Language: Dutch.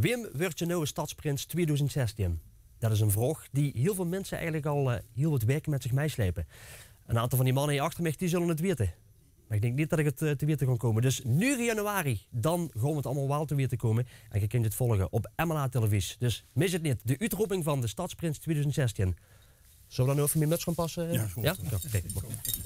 Wim wordt je nieuwe stadsprins 2016. Dat is een vraag die heel veel mensen eigenlijk al eh, heel wat weken met zich meeslepen. Een aantal van die mannen hier achter mij die zullen het weten. Maar ik denk niet dat ik het eh, te weten kan komen. Dus nu januari, dan gaan we het allemaal wel te weten komen. En je kunt het volgen op MLA Televisie. Dus mis het niet. De uitroeping van de stadsprins 2016. Zullen we dan over mijn muts gaan passen? Ja, goed. Ja?